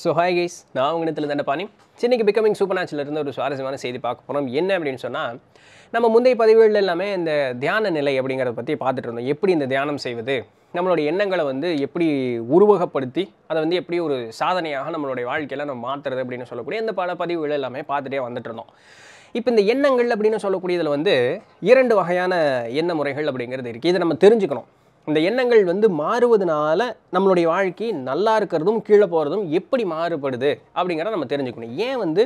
so hi guys நான் உங்கள் இடத்துல பாணி சென்னைக்கு பிகமிங் சூப்பர் நேச்சுலேருந்து ஒரு சுவாரஸ்யமான செய்தி பார்க்க போகிறோம் என்ன அப்படின்னு சொன்னால் நம்ம முந்தைய பதிவுகள் எல்லாமே இந்த தியான நிலை அப்படிங்கிறத பற்றி பார்த்துட்டு இருந்தோம் எப்படி இந்த தியானம் செய்வது நம்மளுடைய எண்ணங்களை வந்து எப்படி உருவகப்படுத்தி அதை வந்து எப்படி ஒரு சாதனையாக நம்மளுடைய வாழ்க்கையில் நம்ம மாற்றுறது அப்படின்னு சொல்லக்கூடிய இந்த பல பதிவுகள் எல்லாமே பார்த்துட்டே வந்துட்டு இருந்தோம் இப்போ இந்த எண்ணங்கள் அப்படின்னு சொல்லக்கூடியதில் வந்து இரண்டு வகையான எண்ண முறைகள் அப்படிங்கிறது இருக்குது இதை நம்ம தெரிஞ்சுக்கணும் இந்த எண்ணங்கள் வந்து மாறுவதனால நம்மளுடைய வாழ்க்கை நல்லா இருக்கிறதும் கீழே போகிறதும் எப்படி மாறுபடுது அப்படிங்கிறத நம்ம தெரிஞ்சுக்கணும் ஏன் வந்து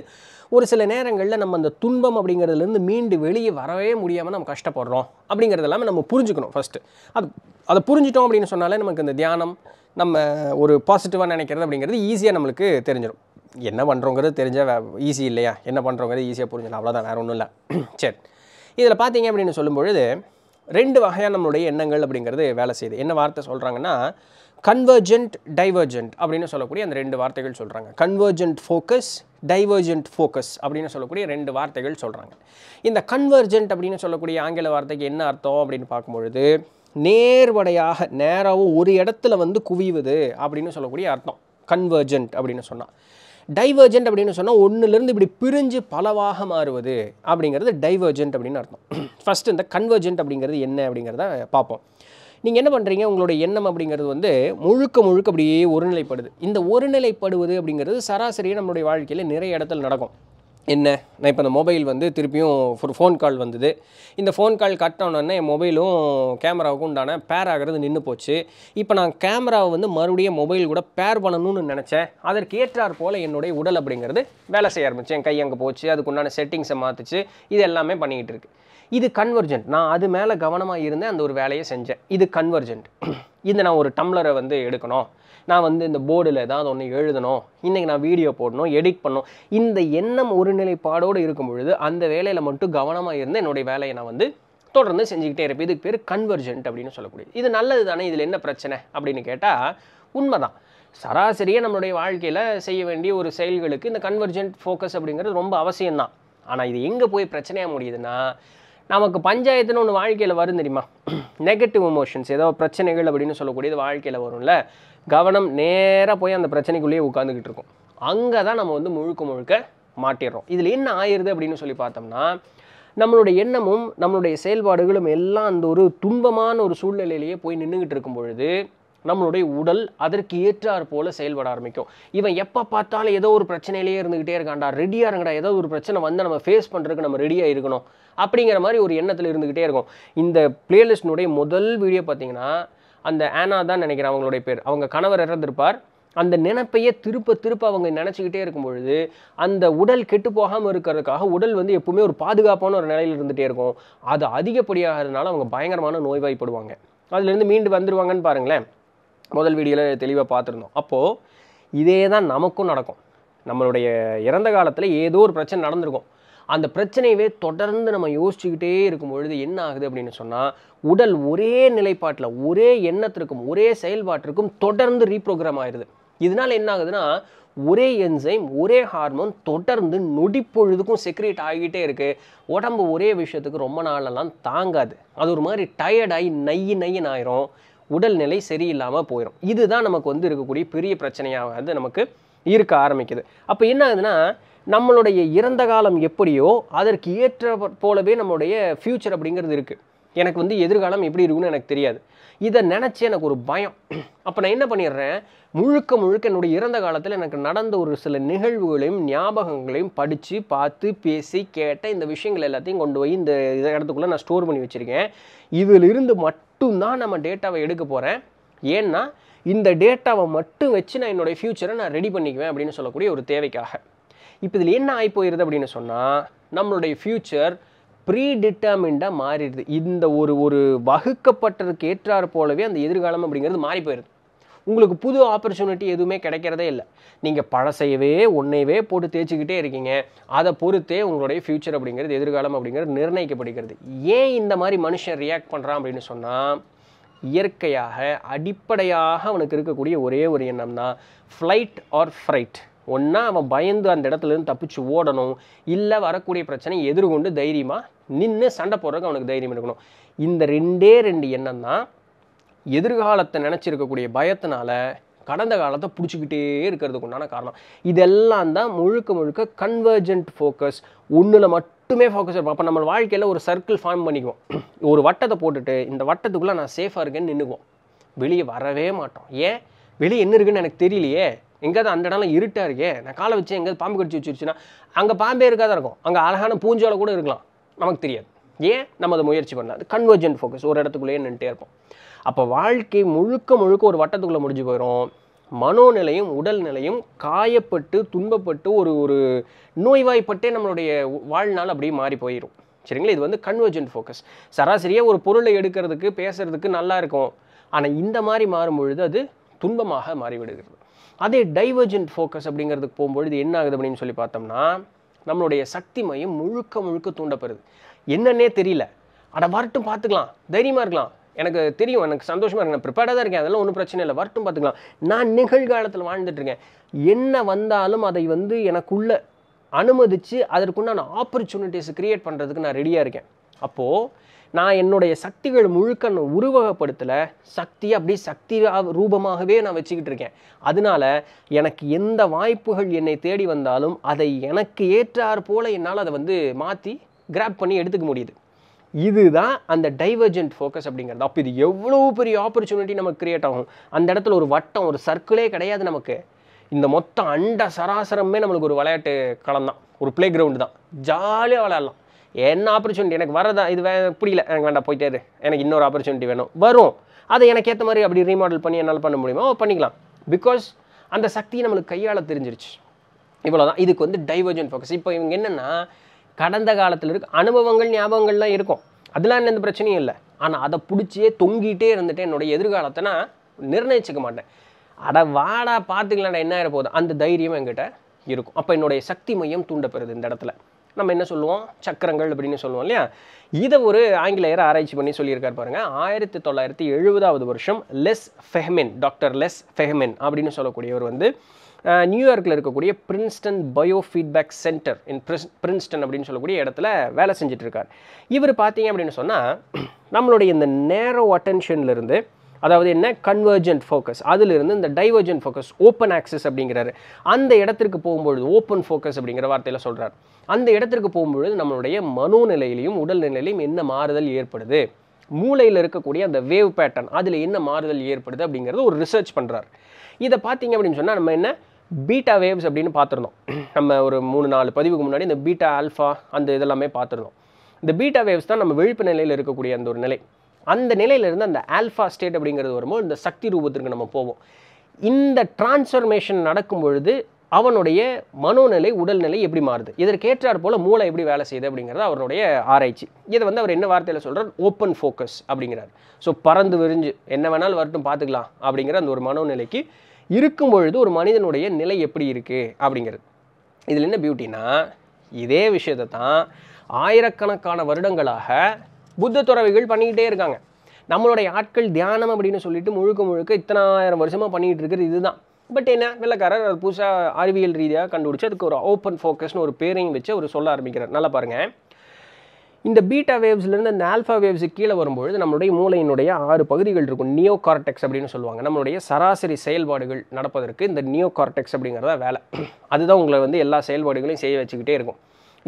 ஒரு சில நேரங்களில் நம்ம அந்த துன்பம் அப்படிங்கிறதுலேருந்து மீண்டு வெளியே வரவே முடியாமல் நம்ம கஷ்டப்படுறோம் அப்படிங்கிறது எல்லாமே நம்ம புரிஞ்சுக்கணும் ஃபஸ்ட்டு அது அதை புரிஞ்சிட்டோம் அப்படின்னு சொன்னாலே நமக்கு இந்த தியானம் நம்ம ஒரு பாசிட்டிவாக நினைக்கிறது அப்படிங்கிறது ஈஸியாக நம்மளுக்கு தெரிஞ்சிடும் என்ன பண்ணுறோங்கிறது தெரிஞ்சால் ஈஸி இல்லையா என்ன பண்ணுறோங்கிறது ஈஸியாக புரிஞ்சிடலாம் அவ்வளோதான் வேறு ஒன்றும் இல்லை சரி இதில் பார்த்தீங்க அப்படின்னு சொல்லும்பொழுது ரெண்டு வகையான நம்மளுடைய எண்ணங்கள் அப்படிங்கிறது வேலை செய்யுது என்ன வார்த்தை சொல்கிறாங்கன்னா கன்வர்ஜென்ட் டைவர்ஜென்ட் அப்படின்னு சொல்லக்கூடிய அந்த ரெண்டு வார்த்தைகள் சொல்கிறாங்க கன்வர்ஜென்ட் ஃபோக்கஸ் டைவர்ஜென்ட் ஃபோக்கஸ் அப்படின்னு சொல்லக்கூடிய ரெண்டு வார்த்தைகள் சொல்கிறாங்க இந்த கன்வர்ஜென்ட் அப்படின்னு சொல்லக்கூடிய ஆங்கில வார்த்தைக்கு என்ன அர்த்தம் அப்படின்னு பார்க்கும்பொழுது நேர்வடையாக நேராகவும் ஒரு இடத்துல வந்து குவிவது அப்படின்னு சொல்லக்கூடிய அர்த்தம் கன்வர்ஜென்ட் அப்படின்னு சொன்னால் டைவர்ஜென்ட் அப்படின்னு சொன்னால் ஒன்றுலேருந்து இப்படி பிரிஞ்சு பலவாக மாறுவது அப்படிங்கிறது டைவர்ஜென்ட் அப்படின்னு அர்த்தம் ஃபஸ்ட் இந்த கன்வர்ஜென்ட் அப்படிங்கிறது என்ன அப்படிங்கிறத பார்ப்போம் நீங்கள் என்ன பண்ணுறீங்க உங்களுடைய எண்ணம் அப்படிங்கிறது வந்து முழுக்க முழுக்க அப்படியே ஒருநிலைப்படுது இந்த ஒருநிலைப்படுவது அப்படிங்கிறது சராசரியாக நம்மளுடைய வாழ்க்கையில் நிறைய இடத்துல நடக்கும் என்ன நான் இப்போ அந்த மொபைல் வந்து திருப்பியும் ஒரு ஃபோன் கால் வந்தது இந்த ஃபோன் கால் கட் ஆனோடனே என் மொபைலும் கேமராவுக்கும் உண்டான பேர் ஆகிறது நின்று போச்சு இப்போ நான் கேமராவை வந்து மறுபடியும் மொபைல் கூட பேர் பண்ணணும்னு நினச்சேன் அதற்கு ஏற்றாற் போல் என்னுடைய உடல் அப்படிங்கிறது வேலை செய்ய ஆரம்பிச்சு என் கை அங்கே போச்சு அதுக்கு உண்டான செட்டிங்ஸை மாற்றிச்சு இது எல்லாமே பண்ணிக்கிட்டு இருக்குது இது கன்வர்ஜென்ட் நான் அது மேலே கவனமாக இருந்தேன் அந்த ஒரு வேலையை செஞ்சேன் இது கன்வர்ஜென்ட் இது நான் ஒரு டம்ளரை வந்து எடுக்கணும் நான் வந்து இந்த போர்டில் ஏதாவது ஒன்று எழுதணும் இன்றைக்கி நான் வீடியோ போடணும் எடிட் பண்ணணும் இந்த எண்ணம் ஒருநிலைப்பாடோடு இருக்கும் பொழுது அந்த வேலையில் மட்டும் கவனமாக இருந்து என்னுடைய வேலையை நான் வந்து தொடர்ந்து செஞ்சுக்கிட்டே இருப்பேன் இதுக்கு பேர் கன்வர்ஜென்ட் அப்படின்னு சொல்லக்கூடியது இது நல்லது தானே இதில் என்ன பிரச்சனை அப்படின்னு கேட்டால் உண்மைதான் சராசரியாக நம்மளுடைய வாழ்க்கையில் செய்ய வேண்டிய ஒரு செயல்களுக்கு இந்த கன்வர்ஜென்ட் ஃபோக்கஸ் அப்படிங்கிறது ரொம்ப அவசியம்தான் ஆனால் இது எங்கே போய் பிரச்சனையாக முடியுதுன்னா நமக்கு பஞ்சாயத்துன்னு ஒன்று வாழ்க்கையில் வரும் தெரியுமா நெகட்டிவ் எமோஷன்ஸ் ஏதோ பிரச்சனைகள் அப்படின்னு சொல்லக்கூடியது வாழ்க்கையில் வரும்ல கவனம் நேராக போய் அந்த பிரச்சனைக்குள்ளேயே உட்காந்துக்கிட்டு இருக்கும் அங்கே தான் நம்ம வந்து முழுக்க முழுக்க மாட்டிடுறோம் இதில் என்ன ஆயிடுது அப்படின்னு சொல்லி பார்த்தோம்னா நம்மளுடைய எண்ணமும் நம்மளுடைய செயல்பாடுகளும் எல்லாம் அந்த ஒரு துன்பமான ஒரு சூழ்நிலையிலேயே போய் நின்றுக்கிட்டு இருக்கும் பொழுது நம்மளுடைய உடல் அதற்கு ஏற்றாறு போல செயல்பட ஆரம்பிக்கும் இவன் எப்போ பார்த்தாலும் ஏதோ ஒரு பிரச்சனையிலேயே இருந்துகிட்டே இருக்காண்டா ரெடியாக இருங்கடா ஏதோ ஒரு பிரச்சனை வந்து நம்ம ஃபேஸ் பண்ணுறதுக்கு நம்ம ரெடியாக இருக்கணும் அப்படிங்கிற மாதிரி ஒரு எண்ணத்தில் இருந்துக்கிட்டே இருக்கும் இந்த பிளேலிஸ்டினுடைய முதல் வீடியோ பார்த்தீங்கன்னா அந்த ஆனா தான் நினைக்கிறேன் அவங்களுடைய பேர் அவங்க கணவர் இறந்திருப்பார் அந்த நினைப்பையே திருப்ப திருப்ப அவங்க நினச்சிக்கிட்டே இருக்கும் பொழுது அந்த உடல் கெட்டு போகாமல் இருக்கிறதுக்காக உடல் வந்து எப்பவுமே ஒரு பாதுகாப்பான ஒரு நிலையில் இருந்துகிட்டே இருக்கும் அது அதிகப்படியாகிறதுனால அவங்க பயங்கரமான நோய்வாய்ப்படுவாங்க அதுலேருந்து மீண்டு வந்துடுவாங்கன்னு பாருங்களேன் முதல் வீடியோவில் தெளிவாக பார்த்துருந்தோம் அப்போது இதே தான் நமக்கும் நடக்கும் நம்மளுடைய இறந்த காலத்தில் ஏதோ ஒரு பிரச்சனை நடந்திருக்கும் அந்த பிரச்சனையவே தொடர்ந்து நம்ம யோசிச்சுக்கிட்டே இருக்கும் பொழுது என்ன ஆகுது அப்படின்னு சொன்னால் உடல் ஒரே நிலைப்பாட்டில் ஒரே எண்ணத்திற்கும் ஒரே செயல்பாட்டிற்கும் தொடர்ந்து ரீப்ரோக்ராம் ஆயிடுது இதனால் என்ன ஆகுதுன்னா ஒரே என்சைம் ஒரே ஹார்மோன் தொடர்ந்து நொடிப்பொழுதுக்கும் செக்ரேட் ஆகிக்கிட்டே இருக்குது உடம்பு ஒரே விஷயத்துக்கு ரொம்ப நாளெல்லாம் தாங்காது அது ஒரு மாதிரி டயர்டாகி நையி நையன் ஆயிரும் உடல்நிலை சரியில்லாமல் போயிடும் இதுதான் நமக்கு வந்து இருக்கக்கூடிய பெரிய பிரச்சனையாக வந்து நமக்கு இருக்க ஆரம்பிக்குது அப்போ என்ன ஆகுதுன்னா நம்மளுடைய இறந்த காலம் எப்படியோ அதற்கு ஏற்ற போலவே நம்மளுடைய ஃப்யூச்சர் அப்படிங்கிறது இருக்குது எனக்கு வந்து எதிர்காலம் எப்படி இருக்குன்னு எனக்கு தெரியாது இதை நினச்சி எனக்கு ஒரு பயம் அப்போ நான் என்ன பண்ணிடுறேன் முழுக்க முழுக்க என்னுடைய இறந்த காலத்தில் எனக்கு நடந்த ஒரு சில நிகழ்வுகளையும் ஞாபகங்களையும் படித்து பார்த்து பேசி கேட்ட இந்த விஷயங்கள் எல்லாத்தையும் கொண்டு போய் இந்த இடத்துக்குள்ளே நான் ஸ்டோர் பண்ணி வச்சுருக்கேன் இதிலிருந்து மட்டும் மட்டும்தான் நம்ம டேட்டாவை எடுக்க போகிறேன் ஏன்னா இந்த டேட்டாவை மட்டும் வச்சு நான் என்னுடைய ஃப்யூச்சரை நான் ரெடி பண்ணிக்குவேன் அப்படின்னு சொல்லக்கூடிய ஒரு தேவைக்காக இப்போ இதில் என்ன ஆகி அப்படின்னு சொன்னால் நம்மளுடைய ஃப்யூச்சர் ப்ரீ டிட்டர்மின்டாக மாறிடுது இந்த ஒரு ஒரு வகுக்கப்பட்டதுக்கு ஏற்றாறு போலவே அந்த எதிர்காலம் அப்படிங்கிறது மாறி போயிடுது உங்களுக்கு புது ஆப்பர்ச்சுனிட்டி எதுவுமே கிடைக்கிறதே இல்லை நீங்கள் பழசையவே ஒன்றையவே போட்டு தேய்ச்சிக்கிட்டே இருக்கீங்க அதை பொறுத்தே உங்களுடைய ஃப்யூச்சர் அப்படிங்கிறது எதிர்காலம் அப்படிங்கிறது நிர்ணயிக்கப்படுகிறது ஏன் இந்த மாதிரி மனுஷன் ரியாக்ட் பண்ணுறான் அப்படின்னு சொன்னால் இயற்கையாக அடிப்படையாக அவனுக்கு இருக்கக்கூடிய ஒரே ஒரு தான் ஃப்ளைட் ஆர் ஃப்ரைட் ஒன்றா அவன் பயந்து அந்த இடத்துலேருந்து தப்பிச்சு ஓடணும் இல்லை வரக்கூடிய பிரச்சனை எதிர்கொண்டு தைரியமாக நின்று சண்டை போடுறதுக்கு அவனுக்கு தைரியம் இருக்கணும் இந்த ரெண்டே ரெண்டு எண்ணம் தான் எதிர்காலத்தை நினச்சிருக்கக்கூடிய பயத்தினால கடந்த காலத்தை பிடிச்சிக்கிட்டே இருக்கிறதுக்கு உண்டான காரணம் இதெல்லாம் தான் முழுக்க முழுக்க கன்வர்ஜென்ட் ஃபோக்கஸ் ஒன்றில் மட்டுமே ஃபோக்கஸ் இருக்கும் அப்போ நம்ம வாழ்க்கையில் ஒரு சர்க்கிள் ஃபார்ம் பண்ணிக்குவோம் ஒரு வட்டத்தை போட்டுட்டு இந்த வட்டத்துக்குள்ளே நான் சேஃபாக இருக்கேன்னு நின்றுக்குவோம் வெளியே வரவே மாட்டோம் ஏன் வெளியே என்ன இருக்குன்னு எனக்கு தெரியலையே எங்கேயாவது அந்த இடம்லாம் இருட்டாக இருக்கே நான் காலை வச்சு எங்கேயாவது பாம்பு கடிச்சு வச்சுருச்சுன்னா அங்கே பாம்பே இருக்காதான் இருக்கும் அங்கே அழகான பூஞ்சோலை கூட இருக்கலாம் நமக்கு தெரியாது ஏன் நம்ம முயற்சி பண்ணால் அது கன்வர்ஜென்ட் ஃபோக்கஸ் ஒரு இடத்துக்குள்ளேயே நின்றுட்டே இருப்போம் அப்போ வாழ்க்கை முழுக்க முழுக்க ஒரு வட்டத்துக்குள்ளே முடிஞ்சு போயிடும் மனோநிலையும் உடல் நிலையும் காயப்பட்டு துன்பப்பட்டு ஒரு ஒரு நோய்வாய்ப்பட்டே நம்மளுடைய வாழ்நாள் அப்படியே மாறி போயிடும் சரிங்களா இது வந்து கன்வர்ஜென்ட் ஃபோக்கஸ் சராசரியாக ஒரு பொருளை எடுக்கிறதுக்கு பேசுகிறதுக்கு நல்லா இருக்கும் ஆனால் இந்த மாதிரி மாறும்பொழுது அது துன்பமாக மாறிவிடுகிறது அதே டைவர்ஜென்ட் ஃபோக்கஸ் அப்படிங்கிறதுக்கு போகும்பொழுது என்ன ஆகுது அப்படின்னு சொல்லி பார்த்தோம்னா நம்மளுடைய சக்தி மையம் முழுக்க முழுக்க தூண்டப்படுது என்னன்னே தெரியல அட வரட்டும் பார்த்துக்கலாம் தைரியமாக இருக்கலாம் எனக்கு தெரியும் எனக்கு சந்தோஷமாக இருக்கு நான் தான் இருக்கேன் அதெல்லாம் ஒன்றும் பிரச்சனை இல்லை வரட்டும் பார்த்துக்கலாம் நான் நிகழ்காலத்தில் வாழ்ந்துட்டுருக்கேன் என்ன வந்தாலும் அதை வந்து எனக்குள்ள அனுமதித்து அதற்குண்டான ஆப்பர்ச்சுனிட்டிஸ் க்ரியேட் பண்ணுறதுக்கு நான் ரெடியாக இருக்கேன் அப்போது நான் என்னுடைய சக்திகள் முழுக்க உருவகப்படுத்தலை சக்தியை அப்படியே சக்தி ரூபமாகவே நான் வச்சுக்கிட்டு இருக்கேன் அதனால எனக்கு எந்த வாய்ப்புகள் என்னை தேடி வந்தாலும் அதை எனக்கு ஏற்றாற் போல் என்னால் அதை வந்து மாற்றி கிராப் பண்ணி எடுத்துக்க முடியுது இதுதான் அந்த டைவர்ஜென்ட் ஃபோக்கஸ் அப்படிங்கிறது அப்போ இது எவ்வளோ பெரிய ஆப்பர்ச்சுனிட்டி நமக்கு க்ரியேட் ஆகும் அந்த இடத்துல ஒரு வட்டம் ஒரு சர்க்கிளே கிடையாது நமக்கு இந்த மொத்த அண்ட சராசரமே நம்மளுக்கு ஒரு விளையாட்டு களம் தான் ஒரு பிளே கிரவுண்டு தான் ஜாலியாக விளையாடலாம் என்ன ஆப்பர்ச்சுனிட்டி எனக்கு வரதா இது வே பிடிக்கல எனக்கு வேண்டாம் போயிட்டே எனக்கு இன்னொரு ஆப்பர்ச்சுனிட்டி வேணும் வரும் அதை எனக்கு ஏற்ற மாதிரி அப்படி ரீமாடல் பண்ணி என்னால் பண்ண முடியுமோ பண்ணிக்கலாம் பிகாஸ் அந்த சக்தியை நம்மளுக்கு கையால் தெரிஞ்சிருச்சு இவ்வளோ தான் இதுக்கு வந்து டைவர்ஜென்ட் ஃபோக்கஸ் இப்போ இவங்க என்னென்னா கடந்த காலத்தில் இருக்க அனுபவங்கள் ஞாபகங்கள்லாம் இருக்கும் அதெல்லாம் எந்த பிரச்சனையும் இல்லை ஆனால் அதை பிடிச்சியே தொங்கிட்டே இருந்துட்டு என்னுடைய எதிர்காலத்தை நான் நிர்ணயிச்சிக்க மாட்டேன் அதை வாடா பார்த்துக்கலாம்டா என்ன ஆகிற போகுது அந்த தைரியம் என்கிட்ட இருக்கும் அப்போ என்னுடைய சக்தி மையம் தூண்டப்பெறுது இந்த இடத்துல நம்ம என்ன சொல்லுவோம் சக்கரங்கள் அப்படின்னு சொல்லுவோம் இல்லையா இதை ஒரு ஆங்கிலேயர் ஆராய்ச்சி பண்ணி சொல்லியிருக்கார் பாருங்கள் ஆயிரத்தி தொள்ளாயிரத்தி எழுபதாவது வருஷம் Les Fehmi doctor Les Fehmi அப்படின்னு சொல்லக்கூடியவர் வந்து நியூயார்க்கில் இருக்கக்கூடிய Princeton bio feedback centre in Princeton அப்படின்னு சொல்லக்கூடிய இடத்துல வேலை செஞ்சிட்ருக்கார் இவர் பார்த்தீங்க அப்படின்னு சொன்னால் நம்மளுடைய இந்த நேரோ அட்டென்ஷன்லேருந்து அதாவது என்ன கன்வர்ஜென்ட் ஃபோக்கஸ் அதிலிருந்து இந்த டைவர்ஜென்ட் ஃபோக்கஸ் ஓப்பன் ஆக்சஸ் அப்படிங்கிறாரு அந்த இடத்திற்கு போகும்பொழுது ஓப்பன் ஃபோக்கஸ் அப்படிங்கிற வார்த்தையில் சொல்கிறார் அந்த இடத்திற்கு போகும்பொழுது நம்மளுடைய மனோநிலையிலையும் நிலையிலையும் என்ன மாறுதல் ஏற்படுது மூளையில் இருக்கக்கூடிய அந்த வேவ் பேட்டர்ன் அதில் என்ன மாறுதல் ஏற்படுது அப்படிங்கிறது ஒரு ரிசர்ச் பண்ணுறார் இதை பார்த்தீங்க அப்படின்னு சொன்னால் நம்ம என்ன பீட்டா வேவ்ஸ் அப்படின்னு பார்த்துருந்தோம் நம்ம ஒரு மூணு நாலு பதிவுக்கு முன்னாடி இந்த பீட்டா ஆல்ஃபா அந்த இதெல்லாமே பார்த்துருந்தோம் இந்த பீட்டா வேவ்ஸ் தான் நம்ம விழிப்பு நிலையில் இருக்கக்கூடிய அந்த ஒரு நிலை அந்த நிலையிலிருந்து அந்த ஆல்ஃபா ஸ்டேட் அப்படிங்கிறது வரும்போது இந்த சக்தி ரூபத்திற்கு நம்ம போவோம் இந்த டிரான்ஸ்ஃபர்மேஷன் நடக்கும் பொழுது அவனுடைய மனோநிலை உடல்நிலை எப்படி மாறுது இதற்கேற்றார் போல் மூளை எப்படி வேலை செய்யுது அப்படிங்கிறது அவருடைய ஆராய்ச்சி இதை வந்து அவர் என்ன வார்த்தையில் சொல்கிறார் ஓப்பன் ஃபோக்கஸ் அப்படிங்கிறார் ஸோ பறந்து விரிஞ்சு என்ன வேணாலும் வரட்டும் பார்த்துக்கலாம் அப்படிங்கிற அந்த ஒரு மனோநிலைக்கு இருக்கும் பொழுது ஒரு மனிதனுடைய நிலை எப்படி இருக்குது அப்படிங்கிறது இதில் என்ன பியூட்டினா இதே விஷயத்தை தான் ஆயிரக்கணக்கான வருடங்களாக புத்த துறவிகள் பண்ணிக்கிட்டே இருக்காங்க நம்மளுடைய ஆட்கள் தியானம் அப்படின்னு சொல்லிட்டு முழுக்க முழுக்க இத்தனை ஆயிரம் வருஷமாக பண்ணிக்கிட்டு இருக்கிறது இதுதான் பட் என்ன வெள்ளக்காரர் அது புதுசாக அறிவியல் ரீதியாக கண்டுபிடிச்சி அதுக்கு ஒரு ஓப்பன் ஃபோக்கஸ்னு ஒரு பேரையும் வச்சு அவர் சொல்ல ஆரம்பிக்கிறார் நல்லா பாருங்கள் இந்த பீட்டா வேவ்ஸ்லேருந்து அந்த ஆல்ஃபா வேவ்ஸுக்கு கீழே வரும்பொழுது நம்மளுடைய மூளையினுடைய ஆறு பகுதிகள் இருக்கும் நியோ கார்டெக்ஸ் அப்படின்னு சொல்லுவாங்க நம்மளுடைய சராசரி செயல்பாடுகள் நடப்பதற்கு இந்த நியோ கார்டெக்ஸ் அப்படிங்கிறத வேலை அதுதான் உங்களை வந்து எல்லா செயல்பாடுகளையும் செய்ய வச்சுக்கிட்டே இருக்கும்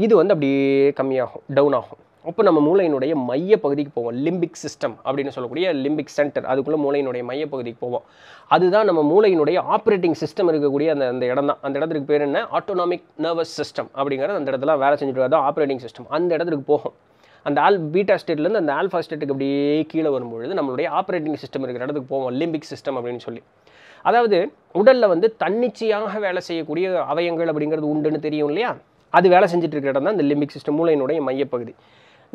இது வந்து அப்படியே கம்மியாகும் டவுன் ஆகும் அப்போ நம்ம மூளையினுடைய மைய பகுதிக்கு போவோம் லிம்பிக் சிஸ்டம் அப்படின்னு சொல்லக்கூடிய லிம்பிக் சென்டர் அதுக்குள்ளே மூளையினுடைய மைய பகுதிக்கு போவோம் அதுதான் நம்ம மூளையினுடைய ஆப்ரேட்டிங் சிஸ்டம் இருக்கக்கூடிய அந்த அந்த இடம் தான் அந்த இடத்துக்கு பேர் என்ன ஆட்டோனாமிக் நர்வஸ் சிஸ்டம் அப்படிங்கிறது அந்த இடத்துல வேலை செஞ்சுட்டு வரதான் ஆப்ரேட்டிங் சிஸ்டம் அந்த இடத்துக்கு போகும் அந்த ஆல் பீட்டா ஸ்டேட்லேருந்து அந்த ஆல்ஃபா ஸ்டேட்டுக்கு அப்படியே கீழே வரும்பொழுது நம்மளுடைய ஆப்ரேட்டிங் சிஸ்டம் இருக்கிற இடத்துக்கு போவோம் லிம்பிக் சிஸ்டம் அப்படின்னு சொல்லி அதாவது உடலில் வந்து தன்னிச்சையாக வேலை செய்யக்கூடிய அவயங்கள் அப்படிங்கிறது உண்டுன்னு தெரியும் இல்லையா அது வேலை செஞ்சுட்டு இருக்கிற இடம் தான் இந்த லிம்பிக் சிஸ்டம் மூளையினுடைய மையப்பகுதி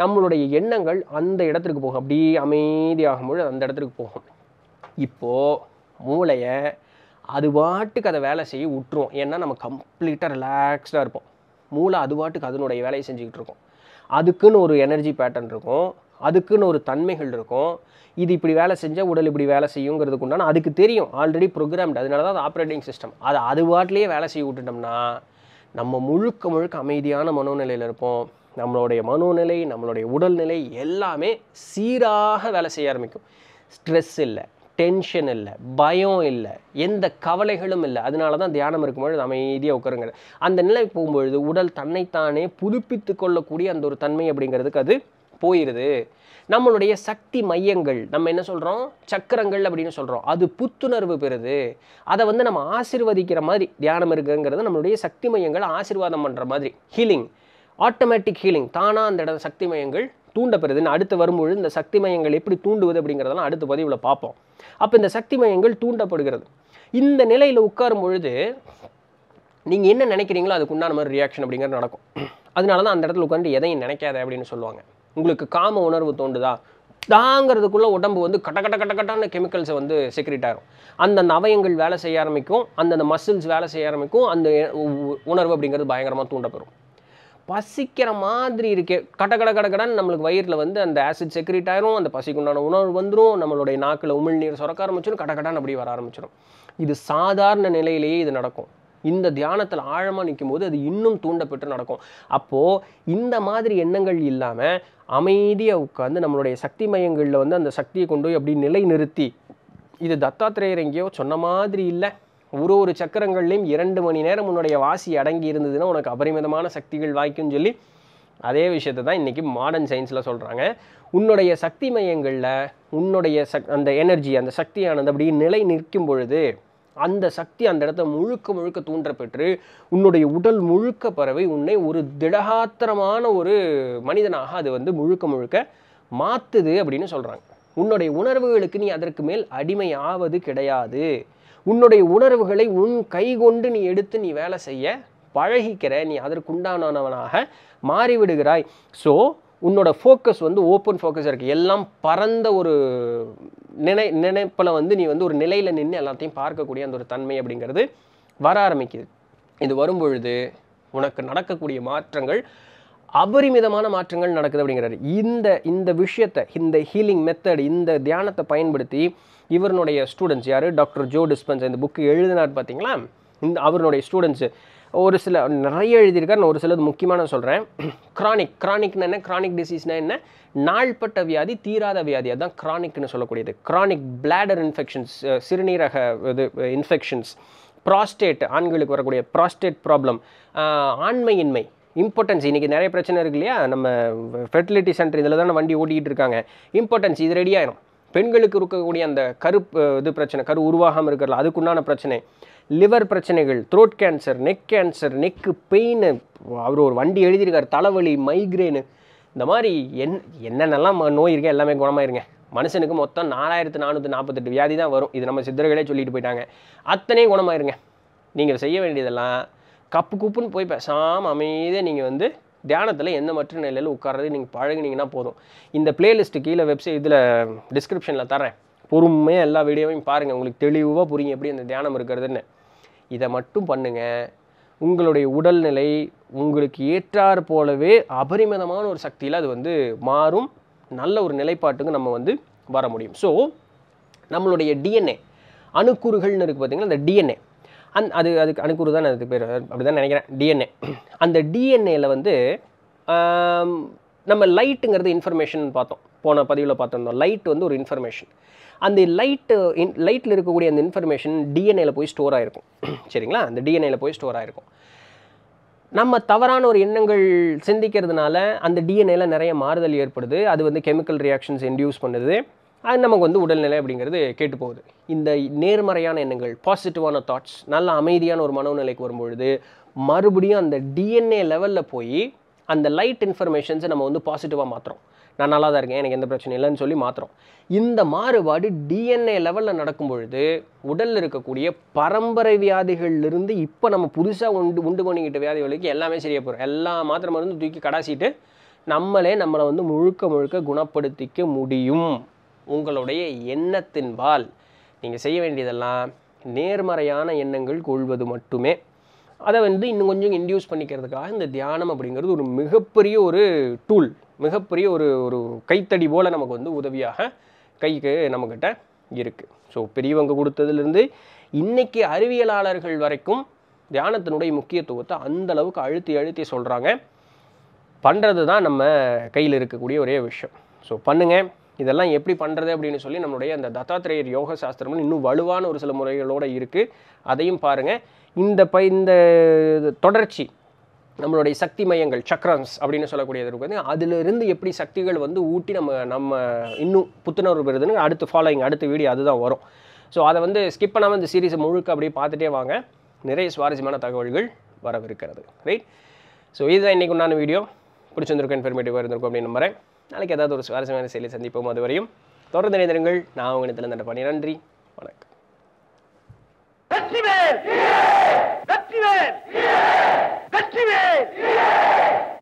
நம்மளுடைய எண்ணங்கள் அந்த இடத்துக்கு போகும் அப்படியே அமைதியாகும்பொழுது அந்த இடத்துக்கு போகும் இப்போது மூளையை அது பாட்டுக்கு அதை வேலை செய்ய விட்டுருவோம் ஏன்னா நம்ம கம்ப்ளீட்டாக ரிலாக்ஸ்டாக இருப்போம் மூளை அது பாட்டுக்கு அதனுடைய வேலையை செஞ்சுக்கிட்டு இருக்கும் அதுக்குன்னு ஒரு எனர்ஜி பேட்டர்ன் இருக்கும் அதுக்குன்னு ஒரு தன்மைகள் இருக்கும் இது இப்படி வேலை செஞ்சால் உடல் இப்படி வேலை செய்யுங்கிறதுக்கு உண்டான அதுக்கு தெரியும் ஆல்ரெடி ப்ரோக்ராம்டு அதனால தான் அது ஆப்ரேட்டிங் சிஸ்டம் அது அது பாட்டிலேயே வேலை செய்ய விட்டுட்டோம்னா நம்ம முழுக்க முழுக்க அமைதியான மனோநிலையில் இருப்போம் நம்மளுடைய மனோநிலை நம்மளுடைய உடல்நிலை எல்லாமே சீராக வேலை செய்ய ஆரம்பிக்கும் ஸ்ட்ரெஸ் இல்லை டென்ஷன் இல்லை பயம் இல்லை எந்த கவலைகளும் இல்லை அதனால தான் தியானம் இருக்கும்பொழுது அமைதியாக உட்காருங்கிற அந்த நிலை போகும்பொழுது உடல் தன்னைத்தானே புதுப்பித்து கொள்ளக்கூடிய அந்த ஒரு தன்மை அப்படிங்கிறதுக்கு அது போயிடுது நம்மளுடைய சக்தி மையங்கள் நம்ம என்ன சொல்கிறோம் சக்கரங்கள் அப்படின்னு சொல்கிறோம் அது புத்துணர்வு பெறுது அதை வந்து நம்ம ஆசிர்வதிக்கிற மாதிரி தியானம் இருக்குங்கிறது நம்மளுடைய சக்தி மையங்கள் ஆசிர்வாதம் பண்ணுற மாதிரி ஹீலிங் ஆட்டோமேட்டிக் ஹீலிங் தானாக அந்த இடம் சக்தி மையங்கள் தூண்டப்படுதுன்னு அடுத்து வரும்பொழுது இந்த சக்தி மையங்கள் எப்படி தூண்டுவது அப்படிங்கிறதெல்லாம் அடுத்த பதிவில் பார்ப்போம் அப்போ இந்த சக்தி மையங்கள் தூண்டப்படுகிறது இந்த நிலையில் உட்காரும் பொழுது நீங்கள் என்ன நினைக்கிறீங்களோ அதுக்கு உண்டான மாதிரி ரியாக்ஷன் அப்படிங்கிறது நடக்கும் அதனால தான் அந்த இடத்துல உட்காந்து எதையும் நினைக்காத அப்படின்னு சொல்லுவாங்க உங்களுக்கு காம உணர்வு தோண்டுதா தாங்கிறதுக்குள்ளே உடம்பு வந்து கட்ட கட்ட கட்ட கட்டான கெமிக்கல்ஸை வந்து செக்ரிட் ஆகும் அந்தந்த அவயங்கள் வேலை செய்ய ஆரம்பிக்கும் அந்தந்த மசில்ஸ் வேலை செய்ய ஆரம்பிக்கும் அந்த உணர்வு அப்படிங்கிறது பயங்கரமாக தூண்டப்படும் பசிக்கிற மாதிரி இருக்கே கட கட கட கடன் நம்மளுக்கு வயிறில் வந்து அந்த ஆசிட் செக்ரிட் ஆயிரும் அந்த பசிக்குண்டான உணவு வந்துடும் நம்மளுடைய நாக்கில் உமிழ்நீர் சுரக்க ஆரம்பிச்சிடும் கட கடன் அப்படி வர ஆரம்பிச்சிடும் இது சாதாரண நிலையிலேயே இது நடக்கும் இந்த தியானத்தில் ஆழமாக நிற்கும் போது அது இன்னும் தூண்டப்பட்டு நடக்கும் அப்போது இந்த மாதிரி எண்ணங்கள் இல்லாமல் அமைதியாக உட்காந்து நம்மளுடைய சக்தி மையங்களில் வந்து அந்த சக்தியை கொண்டு போய் அப்படி நிலை நிறுத்தி இது தத்தாத்திரேயர் எங்கேயோ சொன்ன மாதிரி இல்லை ஒரு ஒரு சக்கரங்கள்லையும் இரண்டு மணி நேரம் உன்னுடைய வாசி அடங்கி இருந்ததுன்னா உனக்கு அபரிமிதமான சக்திகள் வாய்க்கும்னு சொல்லி அதே விஷயத்தை தான் இன்றைக்கி மாடர்ன் சயின்ஸில் சொல்கிறாங்க உன்னுடைய சக்தி மையங்களில் உன்னுடைய சக் அந்த எனர்ஜி அந்த சக்தியானது அப்படி நிலை நிற்கும் பொழுது அந்த சக்தி அந்த இடத்த முழுக்க முழுக்க தூண்ட பெற்று உன்னுடைய உடல் முழுக்க பறவை உன்னை ஒரு திடகாத்திரமான ஒரு மனிதனாக அது வந்து முழுக்க முழுக்க மாற்றுது அப்படின்னு சொல்கிறாங்க உன்னுடைய உணர்வுகளுக்கு நீ அதற்கு மேல் அடிமை ஆவது கிடையாது உன்னுடைய உணர்வுகளை உன் கை கொண்டு நீ எடுத்து நீ வேலை செய்ய பழகிக்கிற நீ அதற்குண்டானவனாக மாறிவிடுகிறாய் ஸோ உன்னோட ஃபோக்கஸ் வந்து ஓப்பன் ஃபோக்கஸ் இருக்குது எல்லாம் பரந்த ஒரு நினை நினைப்பில் வந்து நீ வந்து ஒரு நிலையில் நின்று எல்லாத்தையும் பார்க்கக்கூடிய அந்த ஒரு தன்மை அப்படிங்கிறது வர ஆரம்பிக்குது இது வரும்பொழுது உனக்கு நடக்கக்கூடிய மாற்றங்கள் அபரிமிதமான மாற்றங்கள் நடக்குது அப்படிங்கிறாரு இந்த இந்த விஷயத்தை இந்த ஹீலிங் மெத்தட் இந்த தியானத்தை பயன்படுத்தி இவருடைய ஸ்டூடெண்ட்ஸ் யார் டாக்டர் ஜோ டிஸ்பென்ஸ் இந்த புக்கு எழுதினார் பார்த்தீங்களா இந்த அவருடைய ஸ்டூடெண்ட்ஸு ஒரு சில நிறைய எழுதியிருக்கார் நான் ஒரு சிலது முக்கியமான சொல்கிறேன் கிரானிக் கிரானிக்னா என்ன கிரானிக் டிசீஸ்னால் என்ன நாள்பட்ட வியாதி தீராத வியாதி அதுதான் கிரானிக்னு சொல்லக்கூடியது கிரானிக் பிளாடர் இன்ஃபெக்ஷன்ஸ் சிறுநீரக இது இன்ஃபெக்ஷன்ஸ் ப்ராஸ்டேட் ஆண்களுக்கு வரக்கூடிய ப்ராஸ்டேட் ப்ராப்ளம் ஆண்மையின்மை இம்பார்ட்டன்ஸ் இன்றைக்கி நிறைய பிரச்சனை இருக்கு இல்லையா நம்ம ஃபெர்டிலிட்டி சென்டர் இதில் தானே வண்டி ஓட்டிகிட்டு இருக்காங்க இம்பார்ட்டன்ஸ் இது ரெடி ஆயிரும் பெண்களுக்கு இருக்கக்கூடிய அந்த கரு இது பிரச்சனை கரு உருவாகாமல் இருக்கிறது அதுக்குண்டான பிரச்சனை லிவர் பிரச்சனைகள் throat cancer neck cancer neck pain அவர் ஒரு வண்டி எழுதியிருக்கார் தலைவலி மைக்ரேனு இந்த மாதிரி என் என்னென்னலாம் நோய் இருக்கு எல்லாமே குணமாயிருங்க மனுஷனுக்கு மொத்தம் நாலாயிரத்து நானூற்றி நாற்பத்தெட்டு வியாதி தான் வரும் இது நம்ம சித்தர்களே சொல்லிட்டு போயிட்டாங்க அத்தனையும் குணமாயிருங்க நீங்கள் செய்ய வேண்டியதெல்லாம் கப்பு குப்புன்னு போய் பேசாமல் அமைதியாக நீங்கள் வந்து தியானத்தில் எந்த மற்ற நிலையில் உட்காரது நீங்கள் பழகினீங்கன்னா போதும் இந்த பிளேலிஸ்ட்டு கீழே வெப்சைட் இதில் டிஸ்கிரிப்ஷனில் தரேன் பொறுமையாக எல்லா வீடியோவையும் பாருங்கள் உங்களுக்கு தெளிவாக புரியும் எப்படி அந்த தியானம் இருக்கிறதுன்னு இதை மட்டும் பண்ணுங்கள் உங்களுடைய உடல்நிலை உங்களுக்கு ஏற்றாறு போலவே அபரிமிதமான ஒரு சக்தியில் அது வந்து மாறும் நல்ல ஒரு நிலைப்பாட்டுக்கு நம்ம வந்து வர முடியும் ஸோ நம்மளுடைய டிஎன்ஏ அணுக்கூறுகள்னு இருக்குது பார்த்திங்கன்னா அந்த டிஎன்ஏ அந் அது அதுக்கு அணுக்குறு தான் அதுக்கு பேர் அப்படி தான் நினைக்கிறேன் டிஎன்ஏ அந்த டிஎன்ஏல வந்து நம்ம லைட்டுங்கிறது இன்ஃபர்மேஷன் பார்த்தோம் போன பதிவில் பார்த்துருந்தோம் லைட் வந்து ஒரு இன்ஃபர்மேஷன் அந்த லைட்டு இன் லைட்டில் இருக்கக்கூடிய அந்த இன்ஃபர்மேஷன் டிஎன்ஏல போய் ஸ்டோர் ஆகிருக்கும் சரிங்களா அந்த டிஎன்ஏல போய் ஸ்டோர் ஆகிருக்கும் நம்ம தவறான ஒரு எண்ணங்கள் சிந்திக்கிறதுனால அந்த டிஎன்ஏல நிறைய மாறுதல் ஏற்படுது அது வந்து கெமிக்கல் ரியாக்ஷன்ஸ் இன்டியூஸ் பண்ணுது அது நமக்கு வந்து உடல்நிலை அப்படிங்கிறது கேட்டு போகுது இந்த நேர்மறையான எண்ணங்கள் பாசிட்டிவான தாட்ஸ் நல்ல அமைதியான ஒரு மனோநிலைக்கு வரும்பொழுது மறுபடியும் அந்த டிஎன்ஏ லெவலில் போய் அந்த லைட் இன்ஃபர்மேஷன்ஸை நம்ம வந்து பாசிட்டிவாக மாற்றுறோம் நான் நல்லா தான் இருக்கேன் எனக்கு எந்த பிரச்சனையும் இல்லைன்னு சொல்லி மாற்றுறோம் இந்த மாறுபாடு டிஎன்ஏ லெவலில் நடக்கும் பொழுது உடலில் இருக்கக்கூடிய பரம்பரை வியாதிகள்லேருந்து இப்போ நம்ம புதுசாக உண்டு உண்டு பண்ணிக்கிட்ட வியாதிகளுக்கு எல்லாமே சரியாக போகிறோம் எல்லா மாத்திரை மருந்து தூக்கி கடாசிட்டு நம்மளே நம்மளை வந்து முழுக்க முழுக்க குணப்படுத்திக்க முடியும் உங்களுடைய எண்ணத்தின் வால் நீங்கள் செய்ய வேண்டியதெல்லாம் நேர்மறையான எண்ணங்கள் கொள்வது மட்டுமே அதை வந்து இன்னும் கொஞ்சம் இன்டியூஸ் பண்ணிக்கிறதுக்காக இந்த தியானம் அப்படிங்கிறது ஒரு மிகப்பெரிய ஒரு டூல் மிகப்பெரிய ஒரு ஒரு கைத்தடி போல் நமக்கு வந்து உதவியாக கைக்கு நம்மக்கிட்ட இருக்குது ஸோ பெரியவங்க கொடுத்ததுலேருந்து இன்றைக்கி அறிவியலாளர்கள் வரைக்கும் தியானத்தினுடைய முக்கியத்துவத்தை அந்தளவுக்கு அழுத்தி அழுத்தி சொல்கிறாங்க பண்ணுறது தான் நம்ம கையில் இருக்கக்கூடிய ஒரே விஷயம் ஸோ பண்ணுங்கள் இதெல்லாம் எப்படி பண்ணுறது அப்படின்னு சொல்லி நம்மளுடைய அந்த தத்தாத்திரேயர் யோக சாஸ்திரம்னு இன்னும் வலுவான ஒரு சில முறைகளோடு இருக்குது அதையும் பாருங்கள் இந்த ப இந்த தொடர்ச்சி நம்மளுடைய சக்தி மையங்கள் சக்ரம்ஸ் அப்படின்னு சொல்லக்கூடியது இருக்குது அதிலிருந்து எப்படி சக்திகள் வந்து ஊட்டி நம்ம நம்ம இன்னும் புத்துணர்வு பெறுதுன்னு அடுத்து ஃபாலோயிங் அடுத்த வீடியோ அதுதான் வரும் ஸோ அதை வந்து ஸ்கிப் பண்ணாமல் இந்த சீரீஸை முழுக்க அப்படியே பார்த்துட்டே வாங்க நிறைய சுவாரஸ்யமான தகவல்கள் வரவிருக்கிறது ரைட் ஸோ இதுதான் இன்றைக்கு உண்டான வீடியோ பிடிச்சிருந்திருக்கும் இன்ஃபர்மேட்டிவாக இருந்திருக்கும் அப்படின்னு நம்புறேன் நாளைக்கு ஏதாவது ஒரு சுவாரஸ்யமான செயலை சந்திப்போம் அது வரையும் தொடர்ந்து இணைந்திருங்கள் நான் உங்கள் இதில் நட பண்ணி நன்றி வணக்கம்